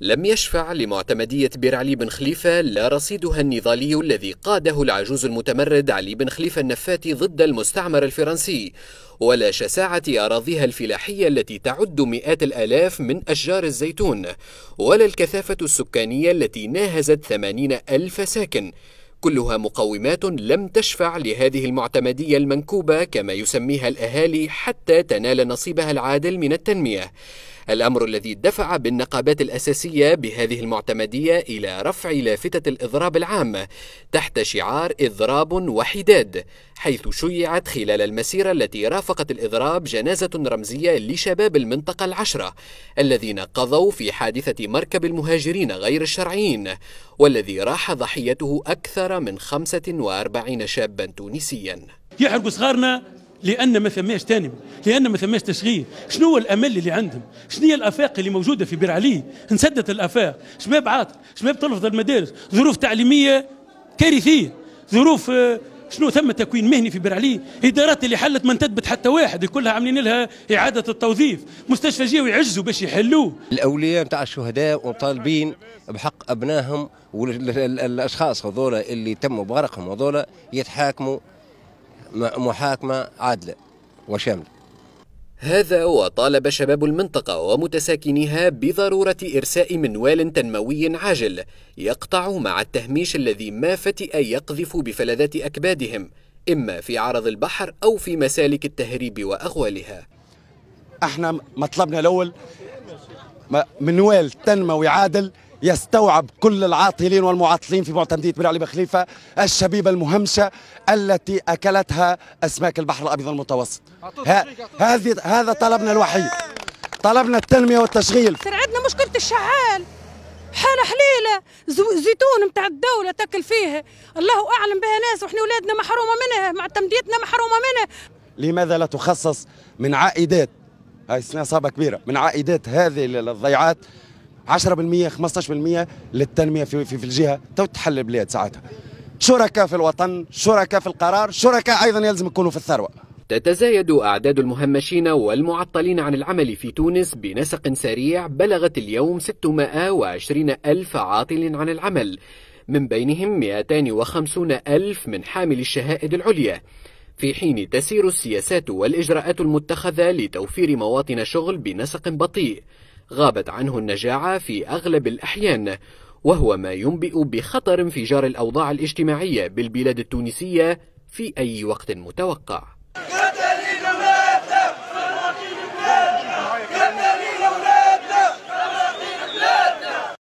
لم يشفع لمعتمدية بير علي بن خليفة لا رصيدها النضالي الذي قاده العجوز المتمرد علي بن خليفة النفاتي ضد المستعمر الفرنسي ولا شساعة أراضيها الفلاحية التي تعد مئات الآلاف من أشجار الزيتون ولا الكثافة السكانية التي ناهزت ثمانين ألف ساكن كلها مقومات لم تشفع لهذه المعتمدية المنكوبة كما يسميها الأهالي حتى تنال نصيبها العادل من التنمية الأمر الذي دفع بالنقابات الأساسية بهذه المعتمدية إلى رفع لافتة الإضراب العام تحت شعار إضراب وحداد حيث شيعت خلال المسيرة التي رافقت الإضراب جنازة رمزية لشباب المنطقة العشرة الذين قضوا في حادثة مركب المهاجرين غير الشرعيين والذي راح ضحيته أكثر أكثر من 45 شابا تونسيا يحرقوا صغارنا لان ما ثماش تاني لان ما ثماش تشغيل شنو الامل اللي عندهم شنو الافاق اللي موجوده في بير علي انسدت الافاق شباب عاطل شباب تلفظ المدارس ظروف تعليميه كارثيه ظروف آه، شنو ثم تكوين مهني في برعلي ادارات اللي حلت ما انتدبت حتى واحد كلها عاملين لها اعاده التوظيف مستشفى جيو يعجزوا باش يحلوه الاولياء نتاع الشهداء وطالبين بحق ابنائهم والاشخاص هذولا اللي تموا بغرقهم هذولا يتحاكموا محاكمه عادله وشامله هذا وطالب شباب المنطقة ومتساكنيها بضرورة إرساء منوال تنموي عاجل يقطع مع التهميش الذي ما فتئ يقذف بفلذات أكبادهم إما في عرض البحر أو في مسالك التهريب وأغوالها احنا مطلبنا الأول منوال تنموي عادل يستوعب كل العاطلين والمعطلين في معتمدية بن علي بخليفة الشبيبة المهمشة التي أكلتها أسماك البحر الأبيض المتوسط هذه هذا طلبنا الوحيد طلبنا التنمية والتشغيل صار عندنا مشكلة الشعال حالة حليلة زيتون متاع الدولة تاكل فيها الله أعلم بها ناس وإحنا أولادنا محرومة منها معتمديتنا محرومة منها لماذا لا تخصص من عائدات هاي صابة كبيرة من عائدات هذه الضيعات 10% 15% للتنميه في, في, في الجهه تو تحل البلاد ساعتها شركاء في الوطن شركاء في القرار شركاء ايضا يلزم يكونوا في الثروه تتزايد أعداد المهمشين والمعطلين عن العمل في تونس بنسق سريع بلغت اليوم 620 ألف عاطل عن العمل من بينهم 250 ألف من حامل الشهائد العليا في حين تسير السياسات والإجراءات المتخذة لتوفير مواطن شغل بنسق بطيء غابت عنه النجاعة في أغلب الأحيان وهو ما ينبئ بخطر انفجار الأوضاع الاجتماعية بالبلاد التونسية في أي وقت متوقع